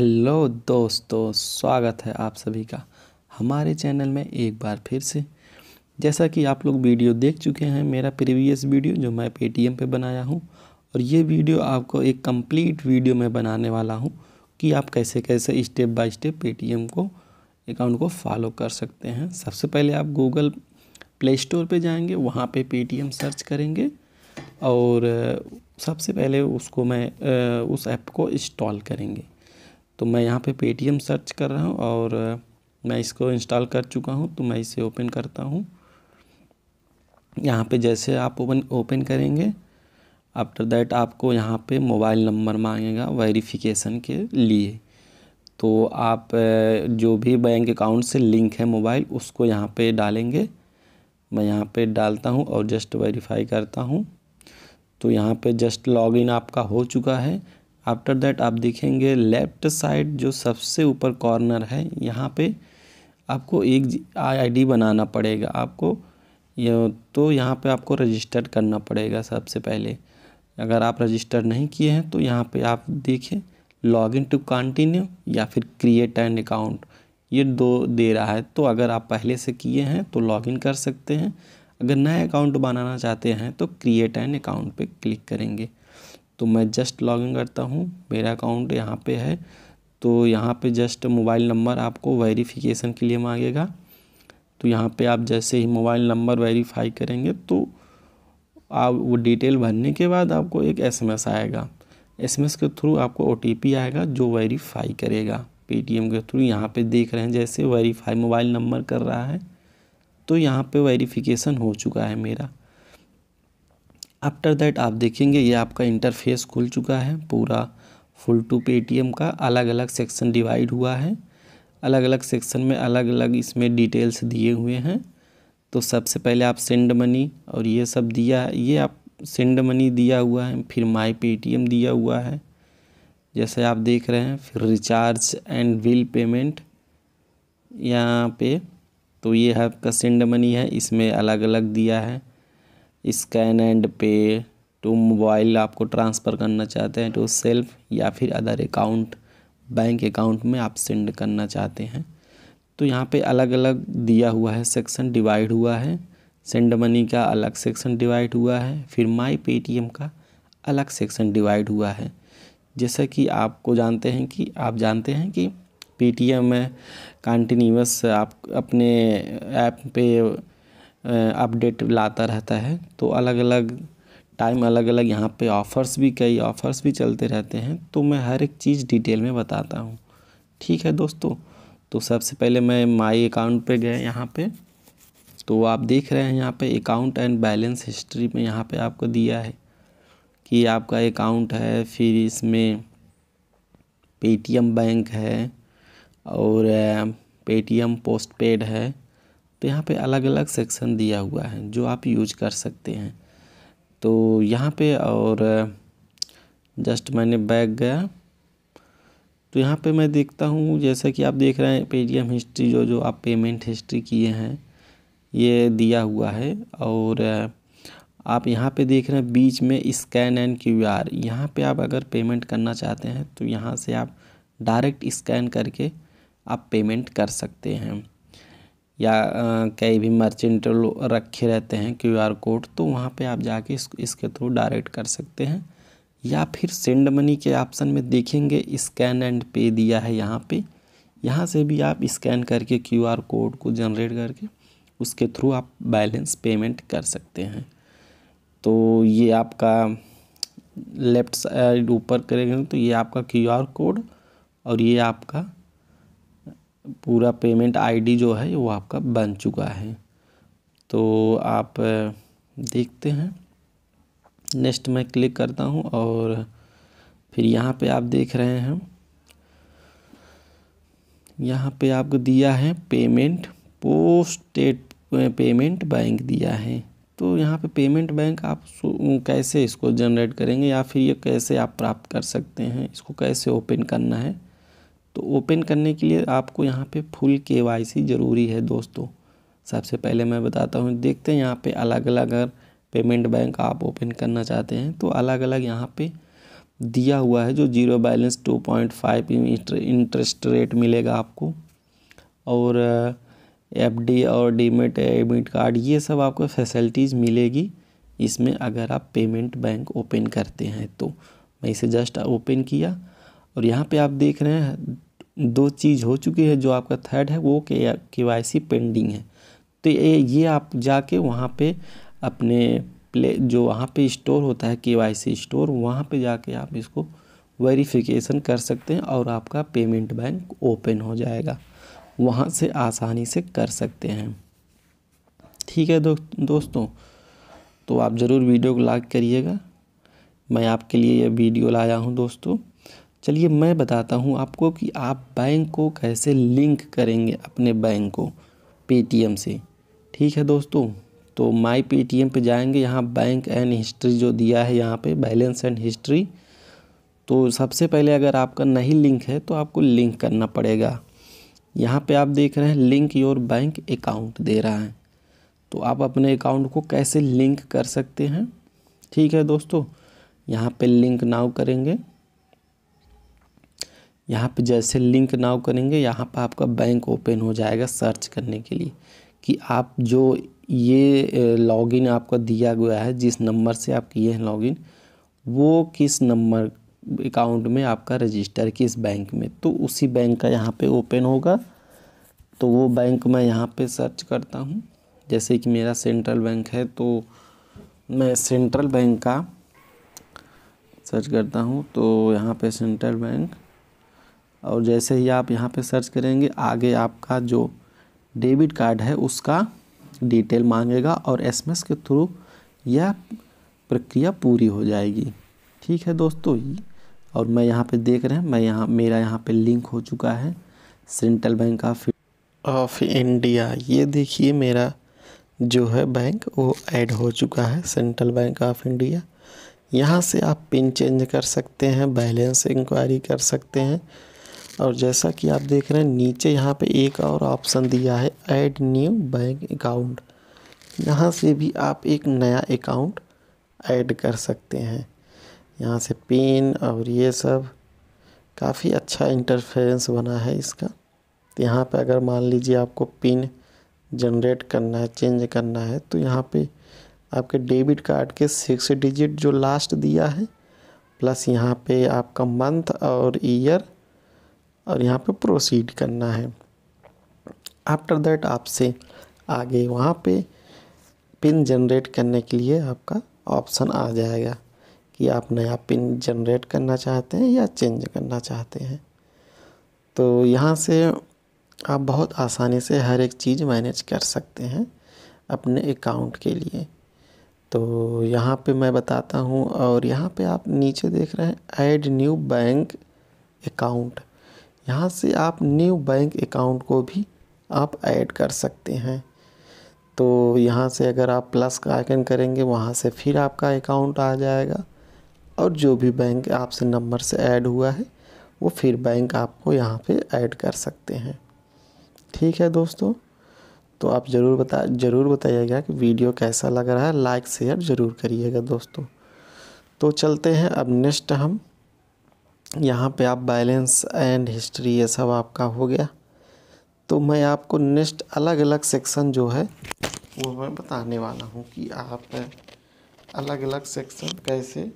hello दोस्तों स्वागत है आप सभी का हमारे चैनल में एक बार फिर से जैसा कि आप लोग वीडियो देख चुके हैं मेरा प्रीवियस वीडियो जो मैं पेटीएम पे बनाया हूँ और ये वीडियो आपको एक कंप्लीट वीडियो में बनाने वाला हूँ कि आप कैसे कैसे स्टेप बाय स्टेप पेटीएम को अकाउंट को फॉलो कर सकते हैं सबसे पहले आप गूगल प्ले स्टोर पर जाएँगे वहाँ पर पेटीएम सर्च करेंगे और सबसे पहले उसको मैं उस ऐप को इंस्टॉल करेंगे तो मैं यहाँ पे पेटीएम सर्च कर रहा हूँ और मैं इसको इंस्टॉल कर चुका हूँ तो मैं इसे ओपन करता हूँ यहाँ पे जैसे आप ओपन ओपन करेंगे आफ्टर दैट आपको यहाँ पे मोबाइल नंबर मांगेगा वेरिफिकेशन के लिए तो आप जो भी बैंक अकाउंट से लिंक है मोबाइल उसको यहाँ पे डालेंगे मैं यहाँ पे डालता हूँ और जस्ट वेरीफाई करता हूँ तो यहाँ पे जस्ट लॉगिन आपका हो चुका है आफ्टर दैट आप देखेंगे लेफ्ट साइड जो सबसे ऊपर कॉर्नर है यहाँ पे आपको एक आईडी बनाना पड़ेगा आपको तो यहाँ पे आपको रजिस्टर करना पड़ेगा सबसे पहले अगर आप रजिस्टर नहीं किए हैं तो यहाँ पे आप देखिए लॉग इन टू कंटिन्यू या फिर क्रिएट एन अकाउंट ये दो दे रहा है तो अगर आप पहले से किए हैं तो इन कर सकते हैं अगर नया अकाउंट बनाना चाहते हैं तो क्रिएट एन अकाउंट पर क्लिक करेंगे तो मैं जस्ट लॉगिन करता हूँ मेरा अकाउंट यहाँ पे है तो यहाँ पे जस्ट मोबाइल नंबर आपको वेरिफिकेशन के लिए मांगेगा तो यहाँ पे आप जैसे ही मोबाइल नंबर वेरीफाई करेंगे तो आप वो डिटेल भरने के बाद आपको एक एसएमएस आएगा एसएमएस के थ्रू आपको ओ आएगा जो वेरीफाई करेगा पेटीएम के थ्रू यहाँ पे देख रहे हैं जैसे वेरीफाई मोबाइल नंबर कर रहा है तो यहाँ पे वेरीफिकेशन हो चुका है मेरा आफ्टर दैट आप देखेंगे ये आपका इंटरफेस खुल चुका है पूरा फुल टू पेटीएम का अलग अलग सेक्शन डिवाइड हुआ है अलग अलग सेक्शन में अलग अलग इसमें डिटेल्स दिए हुए हैं तो सबसे पहले आप सेंड मनी और ये सब दिया ये आप सेंड मनी दिया हुआ है फिर माई पे दिया हुआ है जैसे आप देख रहे हैं फिर रिचार्ज एंड बिल पेमेंट यहाँ पे तो ये आपका सेंड मनी है इसमें अलग अलग दिया है scan and pay to mobile आपको ट्रांसफ़र करना चाहते हैं टू तो सेल्फ या फिर अदर अकाउंट बैंक अकाउंट में आप सेंड करना चाहते हैं तो यहाँ पे अलग अलग दिया हुआ है सेक्शन डिवाइड हुआ है सेंड मनी का अलग सेक्शन डिवाइड हुआ है फिर माई पे का अलग सेक्शन डिवाइड हुआ है जैसा कि आपको जानते हैं कि आप जानते हैं कि पे में कंटिन्यूस आप अपने ऐप पे अपडेट लाता रहता है तो अलग अलग टाइम अलग अलग यहाँ पे ऑफ़र्स भी कई ऑफ़र्स भी चलते रहते हैं तो मैं हर एक चीज़ डिटेल में बताता हूँ ठीक है दोस्तों तो सबसे पहले मैं माई अकाउंट पे गए यहाँ पे तो आप देख रहे हैं यहाँ पे अकाउंट एंड बैलेंस हिस्ट्री में यहाँ पे आपको दिया है कि आपका अकाउंट है फिर इसमें पेटीएम बैंक है और पेटीएम पोस्ट पेड है तो यहाँ पे अलग अलग सेक्शन दिया हुआ है जो आप यूज कर सकते हैं तो यहाँ पे और जस्ट मैंने बैग गया तो यहाँ पे मैं देखता हूँ जैसा कि आप देख रहे हैं पेटीएम हिस्ट्री जो जो आप पेमेंट हिस्ट्री किए हैं ये दिया हुआ है और आप यहाँ पे देख रहे हैं बीच में स्कैन एंड क्यू आर यहाँ पर आप अगर पेमेंट करना चाहते हैं तो यहाँ से आप डायरेक्ट स्कैन करके आप पेमेंट कर सकते हैं या कई भी मर्चेंट रखे रहते हैं क्यू आर कोड तो वहाँ पे आप जाके इस, इसके थ्रू डायरेक्ट कर सकते हैं या फिर सेंड मनी के ऑप्शन में देखेंगे स्कैन एंड पे दिया है यहाँ पे यहाँ से भी आप स्कैन करके क्यू आर कोड को जनरेट करके उसके थ्रू आप बैलेंस पेमेंट कर सकते हैं तो ये आपका लेफ्ट साइड ऊपर करेंगे तो ये आपका क्यू आर कोड और ये आपका पूरा पेमेंट आईडी जो है वो आपका बन चुका है तो आप देखते हैं नेक्स्ट मैं क्लिक करता हूं और फिर यहाँ पे आप देख रहे हैं यहाँ पे आपको दिया है पेमेंट पोस्टेड पेमेंट बैंक दिया है तो यहाँ पे पेमेंट बैंक आप कैसे इसको जनरेट करेंगे या फिर ये कैसे आप प्राप्त कर सकते हैं इसको कैसे ओपन करना है तो ओपन करने के लिए आपको यहाँ पे फुल के वाई सी ज़रूरी है दोस्तों सबसे पहले मैं बताता हूँ देखते हैं यहाँ पे अलग अलग अगर पेमेंट बैंक आप ओपन करना चाहते हैं तो अलग अलग यहाँ पे दिया हुआ है जो zero balance two point five interest rate मिलेगा आपको और एफ डी और डीमेट एमिट कार्ड ये सब आपको फैसिलिटीज़ मिलेगी इसमें अगर आप पेमेंट बैंक ओपन करते हैं तो मैं इसे जस्ट ओपन किया और यहाँ पे आप देख रहे हैं दो चीज़ हो चुकी है जो आपका थर्ड है वो के के वाई सी पेंडिंग है तो ये ये आप जाके वहाँ पे अपने प्ले जो वहाँ पे स्टोर होता है के वाई सी स्टोर वहाँ पे जाके आप इसको वेरिफिकेशन कर सकते हैं और आपका पेमेंट बैंक ओपन हो जाएगा वहाँ से आसानी से कर सकते हैं ठीक है दो, दोस्तों तो आप ज़रूर वीडियो को लाइक करिएगा मैं आपके लिए ये वीडियो लाया हूँ दोस्तों चलिए मैं बताता हूँ आपको कि आप बैंक को कैसे लिंक करेंगे अपने बैंक को पेटीएम से ठीक है दोस्तों तो माई पे टी एम पर जाएंगे यहाँ बैंक एंड हिस्ट्री जो दिया है यहाँ पे बैलेंस एंड हिस्ट्री तो सबसे पहले अगर आपका नहीं लिंक है तो आपको लिंक करना पड़ेगा यहाँ पे आप देख रहे हैं लिंक योर बैंक अकाउंट दे रहा है तो आप अपने अकाउंट को कैसे लिंक कर सकते हैं ठीक है दोस्तों यहाँ पे लिंक नाउ करेंगे यहाँ पे जैसे लिंक नाव करेंगे यहाँ पर आपका बैंक ओपन हो जाएगा सर्च करने के लिए कि आप जो ये लॉगिन आपका दिया गया है जिस नंबर से आप किए हैं लॉगिन वो किस नंबर अकाउंट में आपका रजिस्टर किस बैंक में तो उसी बैंक का यहाँ पे ओपन होगा तो वो बैंक मैं यहाँ पे सर्च करता हूँ जैसे कि मेरा सेंट्रल बैंक है तो मैं सेंट्रल बैंक का सर्च करता हूँ तो यहाँ पे सेंट्रल बैंक और जैसे ही आप यहाँ पे सर्च करेंगे आगे आपका जो डेबिट कार्ड है उसका डिटेल मांगेगा और एसएमएस के थ्रू यह प्रक्रिया पूरी हो जाएगी ठीक है दोस्तों और मैं यहाँ पे देख रहे हैं मैं यहाँ मेरा यहाँ पे लिंक हो चुका है central bank of of India ये देखिए मेरा जो है बैंक वो ऐड हो चुका है सेंट्रल बैंक ऑफ इंडिया यहाँ से आप पिन चेंज कर सकते हैं बैलेंस इंक्वायरी कर सकते हैं और जैसा कि आप देख रहे हैं नीचे यहाँ पे एक और ऑप्शन दिया है ऐड न्यू बैंक अकाउंट यहाँ से भी आप एक नया अकाउंट ऐड कर सकते हैं यहाँ से पिन और ये सब काफ़ी अच्छा इंटरफेरेंस बना है इसका तो यहाँ पर अगर मान लीजिए आपको पिन जनरेट करना है चेंज करना है तो यहाँ पे आपके डेबिट कार्ड के सिक्स डिजिट जो लास्ट दिया है प्लस यहाँ पे आपका मंथ और ईयर और यहाँ पे प्रोसीड करना है आफ्टर दैट आपसे आगे वहाँ पे पिन जनरेट करने के लिए आपका ऑप्शन आ जाएगा कि आप नया पिन जनरेट करना चाहते हैं या चेंज करना चाहते हैं तो यहाँ से आप बहुत आसानी से हर एक चीज़ मैनेज कर सकते हैं अपने अकाउंट के लिए तो यहाँ पे मैं बताता हूँ और यहाँ पे आप नीचे देख रहे हैं ऐड न्यू बैंक अकाउंट यहाँ से आप न्यू बैंक अकाउंट को भी आप ऐड कर सकते हैं तो यहाँ से अगर आप प्लस का आइकन करेंगे वहाँ से फिर आपका अकाउंट आ जाएगा और जो भी बैंक आपसे नंबर से ऐड हुआ है वो फिर बैंक आपको यहाँ पे ऐड कर सकते हैं ठीक है दोस्तों तो आप ज़रूर बता ज़रूर बताइएगा कि वीडियो कैसा लग रहा है लाइक शेयर ज़रूर करिएगा दोस्तों तो चलते हैं अब नेक्स्ट हम यहाँ पे आप बैलेंस एंड हिस्ट्री ये सब आपका हो गया तो मैं आपको नेक्स्ट अलग अलग सेक्शन जो है वो मैं बताने वाला हूँ कि आप अलग अलग सेक्शन कैसे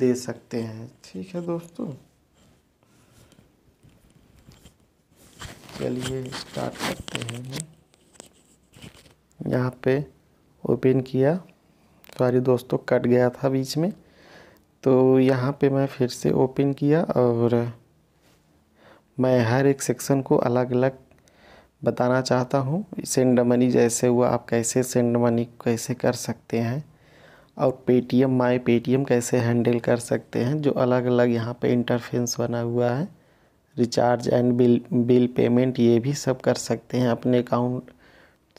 दे सकते हैं ठीक है दोस्तों चलिए स्टार्ट करते हैं यहाँ पे ओपन किया सॉरी दोस्तों कट गया था बीच में तो यहाँ पे मैं फिर से ओपन किया और मैं हर एक सेक्शन को अलग अलग बताना चाहता हूँ सेंड मनी जैसे हुआ आप कैसे सेंड मनी कैसे कर सकते हैं और पेटीएम माई पेटीएम कैसे हैंडल कर सकते हैं जो अलग अलग यहाँ पे इंटरफेंस बना हुआ है recharge and bill bill payment ये भी सब कर सकते हैं अपने अकाउंट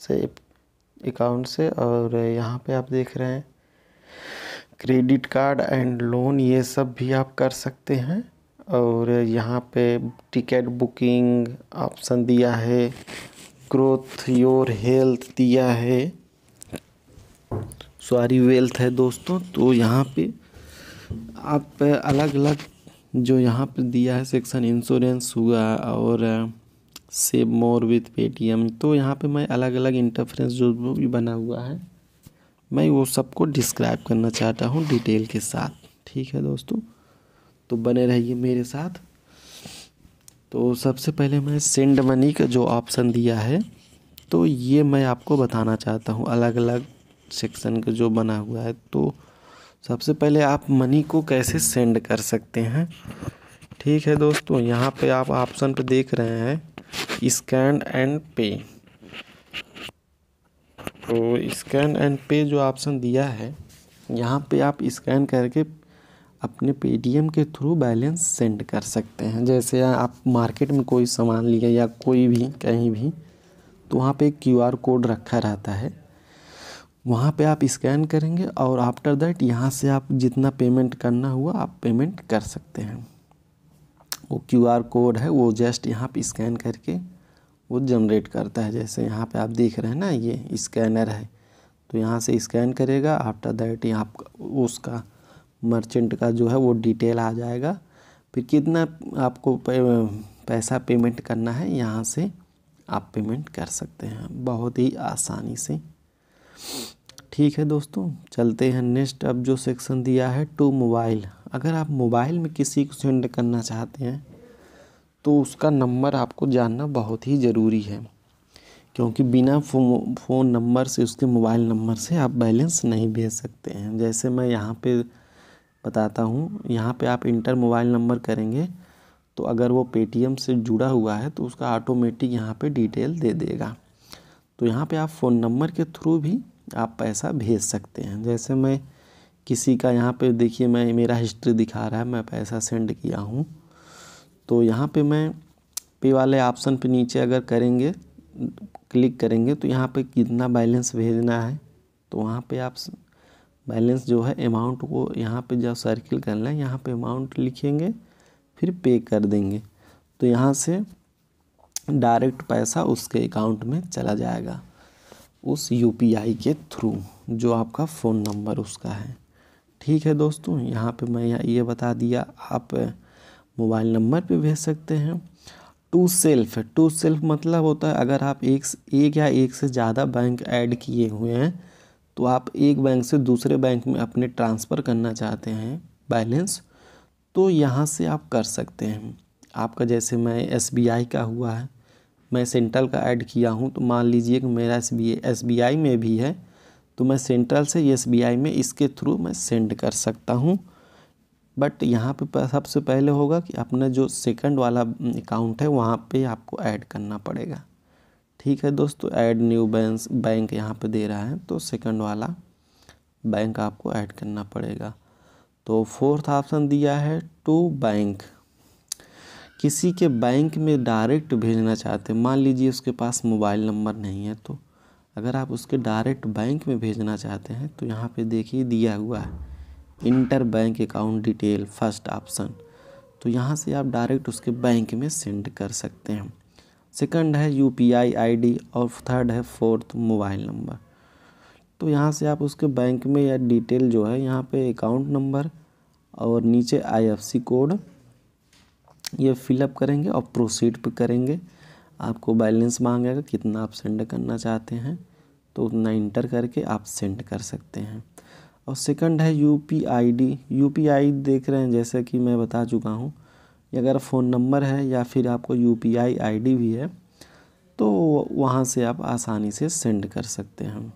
से अकाउंट से और यहाँ पे आप देख रहे हैं क्रेडिट कार्ड एंड लोन ये सब भी आप कर सकते हैं और यहाँ पे टिकट बुकिंग ऑप्शन दिया है ग्रोथ योर हेल्थ दिया है सॉरी वेल्थ है दोस्तों तो यहाँ पे आप अलग अलग जो यहाँ पे दिया है सेक्शन इंश्योरेंस हुआ और सेव मोर विथ पेटीएम तो यहाँ पे मैं अलग अलग इंटरफ्रेंस जो भी बना हुआ है मैं वो सबको डिस्क्राइब करना चाहता हूँ डिटेल के साथ ठीक है दोस्तों तो बने रहिए मेरे साथ तो सबसे पहले मैं सेंड मनी का जो ऑप्शन दिया है तो ये मैं आपको बताना चाहता हूँ अलग अलग सेक्शन का जो बना हुआ है तो सबसे पहले आप मनी को कैसे सेंड कर सकते हैं ठीक है दोस्तों यहाँ पे आप ऑप्शन पे देख रहे हैं स्कैन एंड पे तो स्कैन एंड पे जो ऑप्शन दिया है यहाँ पे आप स्कैन करके अपने पे के थ्रू बैलेंस सेंड कर सकते हैं जैसे आप मार्केट में कोई सामान लिए या कोई भी कहीं भी तो वहाँ पे क्यू आर कोड रखा रहता है वहाँ पे आप स्कैन करेंगे और आफ्टर दैट यहाँ से आप जितना पेमेंट करना हुआ आप पेमेंट कर सकते हैं वो क्यू आर कोड है वो जस्ट यहाँ पे स्कैन करके वो जनरेट करता है जैसे यहाँ पे आप देख रहे हैं ना ये स्कैनर है तो यहाँ से स्कैन करेगा आफ्टर दैट यहाँ उसका मर्चेंट का जो है वो डिटेल आ जाएगा फिर कितना आपको पैसा पेमेंट करना है यहाँ से आप पेमेंट कर सकते हैं बहुत ही आसानी से ठीक है दोस्तों चलते हैं नेक्स्ट अब जो सेक्शन दिया है टू मोबाइल अगर आप मोबाइल में किसी को सेंड करना चाहते हैं तो उसका नंबर आपको जानना बहुत ही ज़रूरी है क्योंकि बिना फो, फ़ोन नंबर से उसके मोबाइल नंबर से आप बैलेंस नहीं भेज सकते हैं जैसे मैं यहाँ पे बताता हूँ यहाँ पे आप इंटर मोबाइल नंबर करेंगे तो अगर वो पेटीएम से जुड़ा हुआ है तो उसका ऑटोमेटिक यहाँ पे डिटेल दे देगा तो यहाँ पे आप फ़ोन नंबर के थ्रू भी आप पैसा भेज सकते हैं जैसे मैं किसी का यहाँ पे देखिए मैं मेरा हिस्ट्री दिखा रहा है मैं पैसा सेंड किया हूँ तो यहाँ पे मैं पे वाले ऑप्शन पे नीचे अगर करेंगे क्लिक करेंगे तो यहाँ पे कितना बैलेंस भेजना है तो वहाँ पे आप बैलेंस जो है अमाउंट को यहाँ पे जब सर्किल करना है यहाँ पे अमाउंट लिखेंगे फिर पे कर देंगे तो यहाँ से डायरेक्ट पैसा उसके अकाउंट में चला जाएगा उस यू के थ्रू जो आपका फ़ोन नंबर उसका है ठीक है दोस्तों यहाँ पे मैं ये बता दिया आप मोबाइल नंबर पे भेज सकते हैं टू सेल्फ टू सेल्फ मतलब होता है अगर आप एक एक या एक से ज़्यादा बैंक ऐड किए हुए हैं तो आप एक बैंक से दूसरे बैंक में अपने ट्रांसफ़र करना चाहते हैं बैलेंस तो यहाँ से आप कर सकते हैं आपका जैसे मैं एस का हुआ है मैं सेंट्रल का ऐड किया हूँ तो मान लीजिए कि मेरा एस बी में भी है तो मैं सेंट्रल से एस में इसके थ्रू मैं सेंड कर सकता हूँ बट यहाँ पे सबसे पहले होगा कि अपना जो सेकंड वाला अकाउंट है वहाँ पे आपको ऐड करना पड़ेगा ठीक है दोस्तों ऐड न्यू बैंक बैंक यहाँ पे दे रहा है तो सेकंड वाला बैंक आपको ऐड करना पड़ेगा तो फोर्थ ऑप्शन दिया है टू बैंक किसी के बैंक में डायरेक्ट भेजना चाहते हैं मान लीजिए उसके पास मोबाइल नंबर नहीं है तो अगर आप उसके डायरेक्ट बैंक में भेजना चाहते हैं तो यहाँ पे देखिए दिया हुआ है inter bank account detail first option तो यहाँ से आप डायरेक्ट उसके बैंक में सेंड कर सकते हैं सेकंड है U P I I D और थर्ड है फोर्थ मोबाइल नंबर तो यहाँ से आप उसके बैंक में या डिटेल जो है यहाँ पे अकाउंट नंबर और नीचे आई कोड ये फिलअप करेंगे और प्रोसीड पर करेंगे आपको बैलेंस मांगेगा कितना आप सेंड करना चाहते हैं तो उतना इंटर करके आप सेंड कर सकते हैं और सेकंड है U P I D U P I देख रहे हैं जैसे कि मैं बता चुका हूँ अगर फ़ोन नंबर है या फिर आपको U P I I D भी है तो वहाँ से आप आसानी से सेंड कर सकते हैं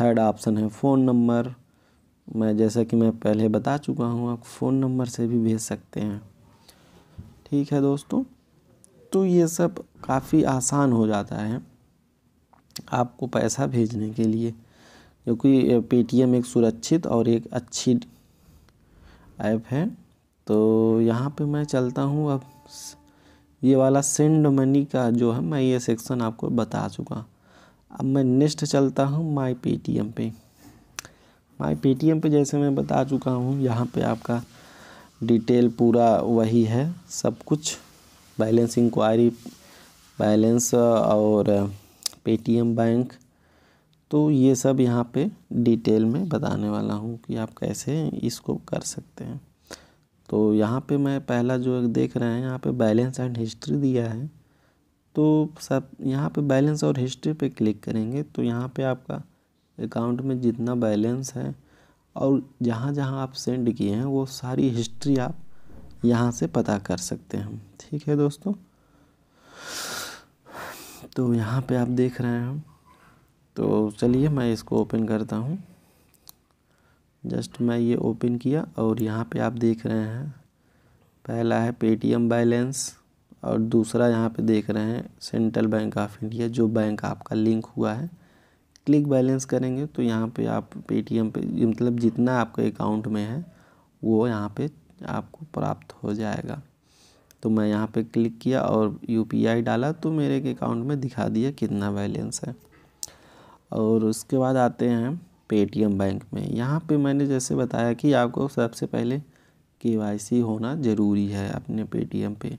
थर्ड ऑप्शन है फ़ोन नंबर मैं जैसा कि मैं पहले बता चुका हूँ आप फ़ोन नंबर से भी भेज सकते हैं ठीक है दोस्तों तो ये सब काफ़ी आसान हो जाता है आपको पैसा भेजने के लिए क्योंकि पेटीएम एक सुरक्षित और एक अच्छी ऐप है तो यहाँ पे मैं चलता हूँ अब ये वाला सेंड मनी का जो है मैं ये सेक्शन आपको बता चुका अब मैं नेक्स्ट चलता हूँ माई पेटीएम पे माई पेटीएम पे जैसे मैं बता चुका हूँ यहाँ पे आपका डिटेल पूरा वही है सब कुछ बैलेंस इंक्वायरी बैलेंस और पेटीएम बैंक तो ये सब यहाँ पे डिटेल में बताने वाला हूँ कि आप कैसे इसको कर सकते हैं तो यहाँ पे मैं पहला जो देख रहे हैं यहाँ पे बैलेंस एंड हिस्ट्री दिया है तो सब यहाँ पे बैलेंस और हिस्ट्री पे क्लिक करेंगे तो यहाँ पे आपका अकाउंट में जितना बैलेंस है और जहाँ जहाँ आप सेंड किए हैं वो सारी हिस्ट्री आप यहाँ से पता कर सकते हैं ठीक है दोस्तों तो यहाँ पे आप देख रहे हैं तो चलिए मैं इसको ओपन करता हूँ जस्ट मैं ये ओपन किया और यहाँ पे आप देख रहे हैं पहला है पेटीएम बैलेंस और दूसरा यहाँ पे देख रहे हैं सेंट्रल बैंक ऑफ इंडिया जो बैंक आपका लिंक हुआ है क्लिक बैलेंस करेंगे तो यहाँ पे आप पेटीएम पे मतलब जितना आपके अकाउंट में है वो यहाँ पे आपको प्राप्त हो जाएगा तो मैं यहाँ पे क्लिक किया और यूपीआई डाला तो मेरे अकाउंट में दिखा दिया कितना बैलेंस है और उसके बाद आते हैं पेटीएम बैंक में यहाँ पे मैंने जैसे बताया कि आपको सबसे पहले के होना ज़रूरी है अपने पेटीएम पे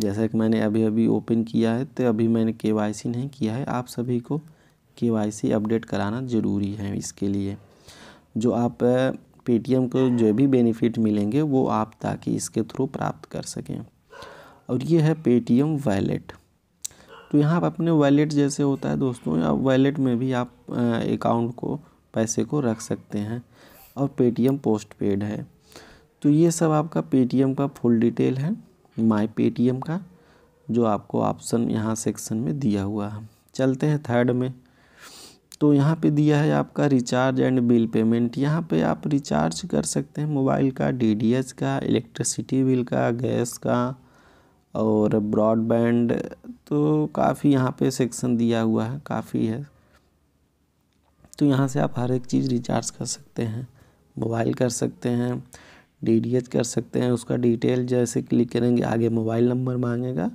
जैसा कि मैंने अभी अभी ओपन किया है तो अभी मैंने के नहीं किया है आप सभी को के अपडेट कराना ज़रूरी है इसके लिए जो आप पेटीएम को जो भी बेनिफिट मिलेंगे वो आप ताकि इसके थ्रू प्राप्त कर सकें और ये है पेटीएम वैलेट तो यहाँ आप अपने वैलेट जैसे होता है दोस्तों या वैलेट में भी आप अकाउंट को पैसे को रख सकते हैं और पेटीएम पोस्ट पेड है तो ये सब आपका पेटीएम का फुल डिटेल है माय पेटीएम का जो आपको ऑप्शन यहाँ सेक्शन में दिया हुआ है चलते हैं थर्ड में तो यहाँ पे दिया है आपका रिचार्ज एंड बिल पेमेंट यहाँ पे आप रिचार्ज कर सकते हैं मोबाइल का डीडीएस का इलेक्ट्रिसिटी बिल का गैस का और ब्रॉडबैंड तो काफ़ी यहाँ पे सेक्शन दिया हुआ है काफ़ी है तो यहाँ से आप हर एक चीज़ रिचार्ज कर सकते हैं मोबाइल कर सकते हैं डी कर सकते हैं उसका डिटेल जैसे क्लिक करेंगे आगे मोबाइल नंबर मांगेगा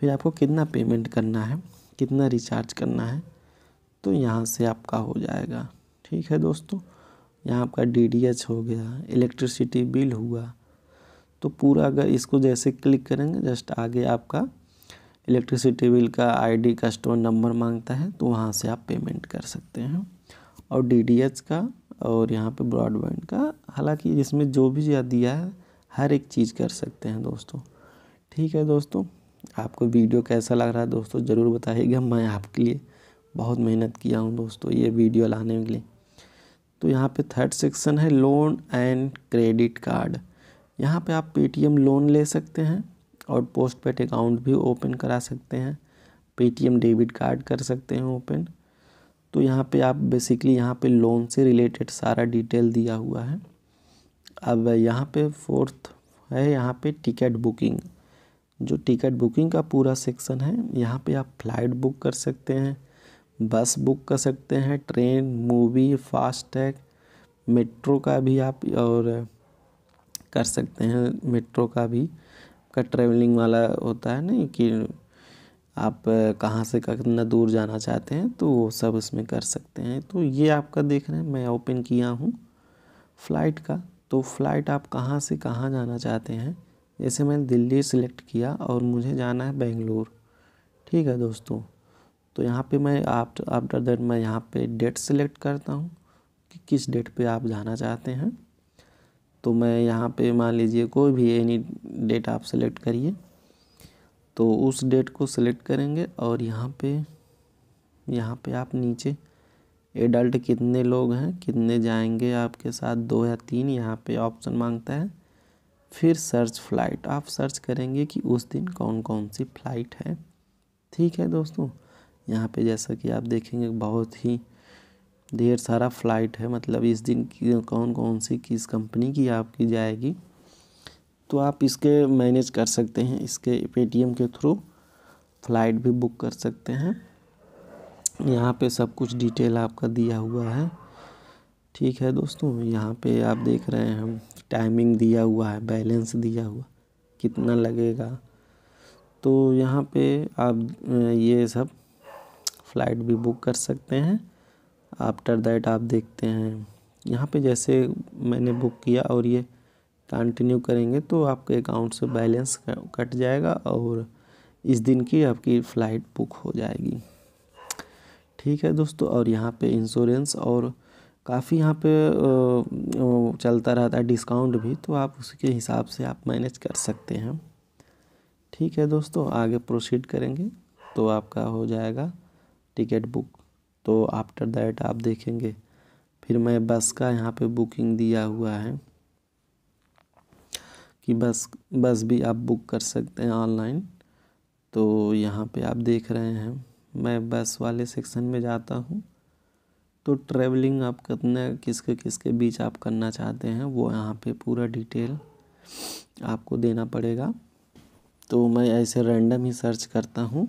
फिर आपको कितना पेमेंट करना है कितना रिचार्ज करना है तो यहाँ से आपका हो जाएगा ठीक है दोस्तों यहाँ आपका डी हो गया इलेक्ट्रिसिटी बिल हुआ तो पूरा अगर इसको जैसे क्लिक करेंगे जस्ट आगे आपका इलेक्ट्रिसिटी बिल का आईडी कस्टमर नंबर मांगता है तो वहाँ से आप पेमेंट कर सकते हैं और डीडीएच का और यहाँ पे ब्रॉडबैंड का हालांकि इसमें जो भी दिया है हर एक चीज़ कर सकते हैं दोस्तों ठीक है दोस्तों आपको वीडियो कैसा लग रहा है दोस्तों ज़रूर बताइएगा मैं आपके लिए बहुत मेहनत किया हूँ दोस्तों ये वीडियो लाने के लिए तो यहाँ पे थर्ड सेक्शन है लोन एंड क्रेडिट कार्ड यहाँ पे आप पेटीएम लोन ले सकते हैं और पोस्ट पेड अकाउंट भी ओपन करा सकते हैं पेटीएम डेबिट कार्ड कर सकते हैं ओपन तो यहाँ पे आप बेसिकली यहाँ पे लोन से रिलेटेड सारा डिटेल दिया हुआ है अब यहाँ पे फोर्थ है यहाँ पे टिकट बुकिंग जो टिकट बुकिंग का पूरा सेक्शन है यहाँ पे आप फ्लाइट बुक कर सकते हैं बस बुक कर सकते हैं train movie FASTag metro का भी आप और कर सकते हैं मेट्रो का भी का ट्रेवलिंग वाला होता है नहीं कि आप कहाँ से कितना दूर जाना चाहते हैं तो वो सब उसमें कर सकते हैं तो ये आपका देख रहे हैं मैं ओपन किया हूँ फ़्लाइट का तो फ़्लाइट आप कहाँ से कहाँ जाना चाहते हैं जैसे मैंने दिल्ली सिलेक्ट किया और मुझे जाना है बेंगलोर ठीक है दोस्तों तो यहाँ पे मैं आप आफ्टर दैट मैं यहाँ पे डेट सिलेक्ट करता हूँ कि किस डेट पे आप जाना चाहते हैं तो मैं यहाँ पे मान लीजिए कोई भी एनी डेट आप सेलेक्ट करिए तो उस डेट को सिलेक्ट करेंगे और यहाँ पे यहाँ पे आप नीचे एडल्ट कितने लोग हैं कितने जाएंगे आपके साथ दो या तीन यहाँ पे ऑप्शन मांगता है फिर सर्च फ्लाइट आप सर्च करेंगे कि उस दिन कौन कौन सी फ्लाइट है ठीक है दोस्तों यहाँ पे जैसा कि आप देखेंगे बहुत ही ढेर सारा फ्लाइट है मतलब इस दिन कौन कौन सी किस कंपनी की आपकी जाएगी तो आप इसके मैनेज कर सकते हैं इसके पे के थ्रू फ्लाइट भी बुक कर सकते हैं यहाँ पे सब कुछ डिटेल आपका दिया हुआ है ठीक है दोस्तों यहाँ पे आप देख रहे हैं टाइमिंग दिया हुआ है बैलेंस दिया हुआ कितना लगेगा तो यहाँ पे आप ये सब फ़्लाइट भी बुक कर सकते हैं आफ्टर दैट आप देखते हैं यहाँ पे जैसे मैंने बुक किया और ये कंटिन्यू करेंगे तो आपके अकाउंट से बैलेंस कट जाएगा और इस दिन की आपकी फ़्लाइट बुक हो जाएगी ठीक है दोस्तों और यहाँ पे इंश्योरेंस और काफ़ी यहाँ पे चलता रहता है डिस्काउंट भी तो आप उसके हिसाब से आप मैनेज कर सकते हैं ठीक है दोस्तों आगे प्रोसीड करेंगे तो आपका हो जाएगा टिकट बुक तो आफ्टर दैट आप देखेंगे फिर मैं बस का यहाँ पे बुकिंग दिया हुआ है कि बस बस भी आप बुक कर सकते हैं ऑनलाइन तो यहाँ पे आप देख रहे हैं मैं बस वाले सेक्शन में जाता हूँ तो ट्रैवलिंग आप कितने किसके किसके बीच आप करना चाहते हैं वो यहाँ पे पूरा डिटेल आपको देना पड़ेगा तो मैं ऐसे रैंडम ही सर्च करता हूँ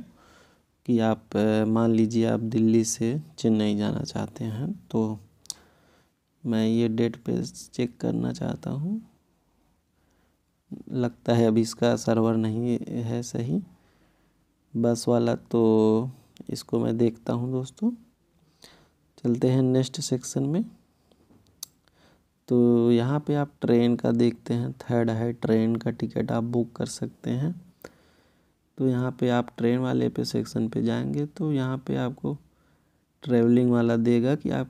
कि आप मान लीजिए आप दिल्ली से चेन्नई जाना चाहते हैं तो मैं ये डेट पे चेक करना चाहता हूँ लगता है अभी इसका सर्वर नहीं है सही बस वाला तो इसको मैं देखता हूँ दोस्तों चलते हैं नेक्स्ट सेक्शन में तो यहाँ पे आप ट्रेन का देखते हैं थर्ड है ट्रेन का टिकट आप बुक कर सकते हैं तो यहाँ पे आप ट्रेन वाले पे सेक्शन पे जाएंगे तो यहाँ पे आपको ट्रैवलिंग वाला देगा कि आप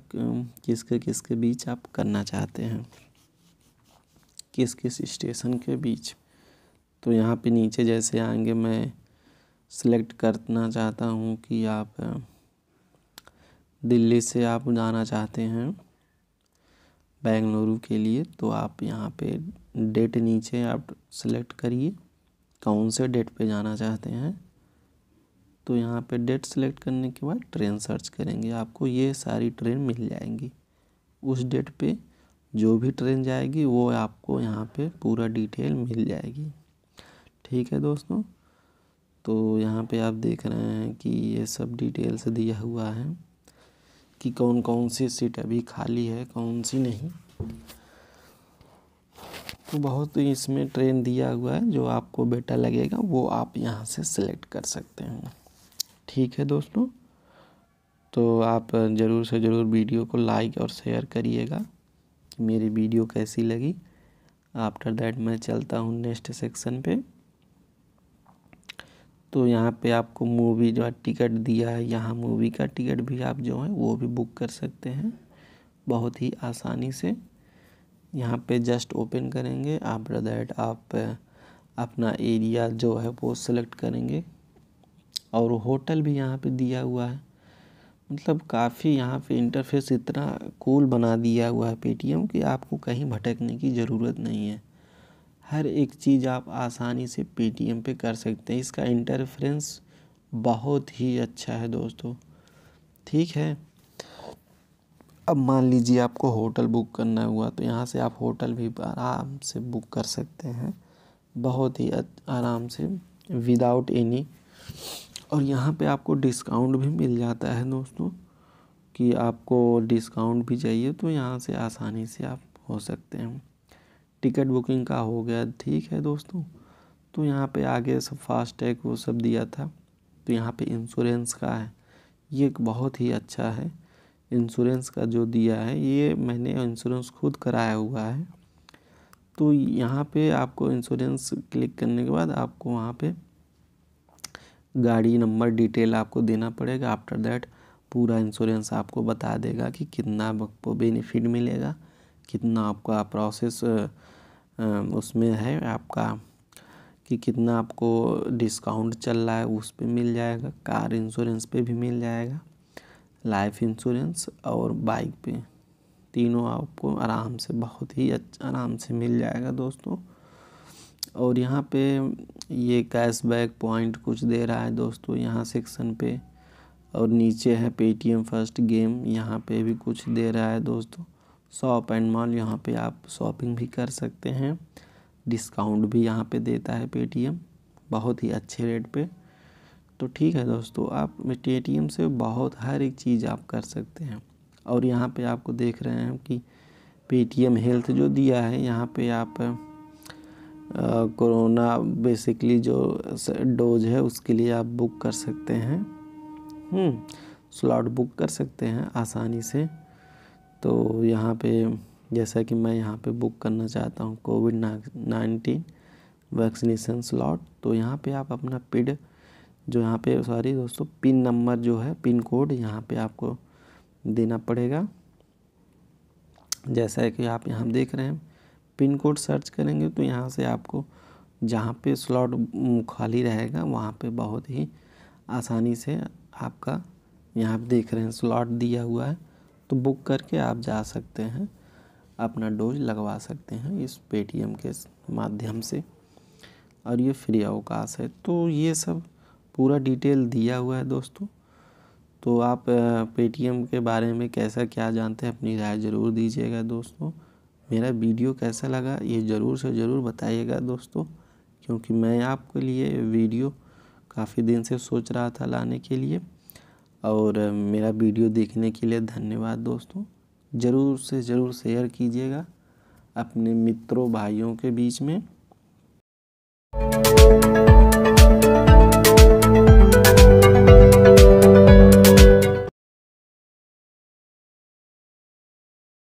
किसके किसके बीच आप करना चाहते हैं किस किस स्टेशन के बीच तो यहाँ पे नीचे जैसे आएंगे मैं सिलेक्ट करना चाहता हूँ कि आप दिल्ली से आप जाना चाहते हैं बेंगलुरु के लिए तो आप यहाँ पे डेट नीचे आप सिलेक्ट करिए कौन से डेट पे जाना चाहते हैं तो यहाँ पे डेट सेलेक्ट करने के बाद ट्रेन सर्च करेंगे आपको ये सारी ट्रेन मिल जाएंगी उस डेट पे जो भी ट्रेन जाएगी वो आपको यहाँ पे पूरा डिटेल मिल जाएगी ठीक है दोस्तों तो यहाँ पे आप देख रहे हैं कि ये सब डिटेल्स दिया हुआ है कि कौन कौन सी सीट अभी खाली है कौन सी नहीं बहुत ही इसमें ट्रेन दिया हुआ है जो आपको बेटा लगेगा वो आप यहाँ से सिलेक्ट कर सकते हैं ठीक है दोस्तों तो आप ज़रूर से ज़रूर वीडियो को लाइक और शेयर करिएगा मेरी वीडियो कैसी लगी आफ्टर दैट मैं चलता हूँ नेक्स्ट सेक्शन पे तो यहाँ पे आपको मूवी जो टिकट दिया है यहाँ मूवी का टिकट भी आप जो है वो भी बुक कर सकते हैं बहुत ही आसानी से यहाँ पे जस्ट ओपन करेंगे आफ्टर दैट आप uh, अपना एरिया जो है वो सिलेक्ट करेंगे और होटल भी यहाँ पे दिया हुआ है मतलब काफ़ी यहाँ पे इंटरफेस इतना कूल बना दिया हुआ है पेटीएम कि आपको कहीं भटकने की ज़रूरत नहीं है हर एक चीज़ आप आसानी से पेटीएम पे कर सकते हैं इसका इंटरफ्रेंस बहुत ही अच्छा है दोस्तों ठीक है अब मान लीजिए आपको होटल बुक करना हुआ तो यहाँ से आप होटल भी आराम से बुक कर सकते हैं बहुत ही आराम से विदाउट एनी और यहाँ पे आपको डिस्काउंट भी मिल जाता है दोस्तों कि आपको डिस्काउंट भी चाहिए तो यहाँ से आसानी से आप हो सकते हैं टिकट बुकिंग का हो गया ठीक है दोस्तों तो यहाँ पे आगे सब फास्टैग वो सब दिया था तो यहाँ पे इंश्योरेंस का है ये बहुत ही अच्छा है इंश्योरेंस का जो दिया है ये मैंने इंश्योरेंस खुद कराया हुआ है तो यहाँ पे आपको इंश्योरेंस क्लिक करने के बाद आपको वहाँ पे गाड़ी नंबर डिटेल आपको देना पड़ेगा आफ्टर दैट पूरा इंश्योरेंस आपको बता देगा कि कितना आपको बेनिफिट मिलेगा कितना आपका प्रोसेस उसमें है आपका कि कितना आपको डिस्काउंट चल रहा है उस पर मिल जाएगा कार इंश्योरेंस पे भी मिल जाएगा लाइफ इंश्योरेंस और बाइक पे तीनों आपको आराम से बहुत ही अच्छा आराम से मिल जाएगा दोस्तों और यहाँ पे ये कैशबैक पॉइंट कुछ दे रहा है दोस्तों यहाँ सेक्शन पे और नीचे है पेटीएम फर्स्ट गेम यहाँ पे भी कुछ दे रहा है दोस्तों शॉप एंड मॉल यहाँ पे आप शॉपिंग भी कर सकते हैं डिस्काउंट भी यहाँ पे देता है पेटीएम बहुत ही अच्छे रेट पर तो ठीक है दोस्तों आप पे से बहुत हर एक चीज़ आप कर सकते हैं और यहाँ पे आपको देख रहे हैं कि पेटीएम हेल्थ जो दिया है यहाँ पे आप कोरोना बेसिकली जो डोज है उसके लिए आप बुक कर सकते हैं स्लॉट हम्म, बुक कर सकते हैं आसानी से तो यहाँ पे जैसा कि मैं यहाँ पे बुक करना चाहता हूँ कोविड नाइन्टीन वैक्सीनेशन स्लॉट तो यहाँ पे आप अपना पिड जो यहाँ पे सॉरी दोस्तों पिन नंबर जो है पिन कोड यहाँ पे आपको देना पड़ेगा जैसा कि आप यहाँ देख रहे हैं पिन कोड सर्च करेंगे तो यहाँ से आपको जहाँ पे स्लॉट खाली रहेगा वहाँ पे बहुत ही आसानी से आपका यहाँ आप देख रहे हैं स्लॉट दिया हुआ है तो बुक करके आप जा सकते हैं अपना डोज लगवा सकते हैं इस पेटीएम के माध्यम से और ये फ्री अवकाश है तो ये सब पूरा डिटेल दिया हुआ है दोस्तों तो आप पेटीएम के बारे में कैसा क्या जानते हैं अपनी राय ज़रूर दीजिएगा दोस्तों मेरा वीडियो कैसा लगा ये ज़रूर से ज़रूर बताइएगा दोस्तों क्योंकि मैं आपके लिए वीडियो काफ़ी दिन से सोच रहा था लाने के लिए और मेरा वीडियो देखने के लिए धन्यवाद दोस्तों ज़रूर से ज़रूर शेयर कीजिएगा अपने मित्रों भाइयों के बीच में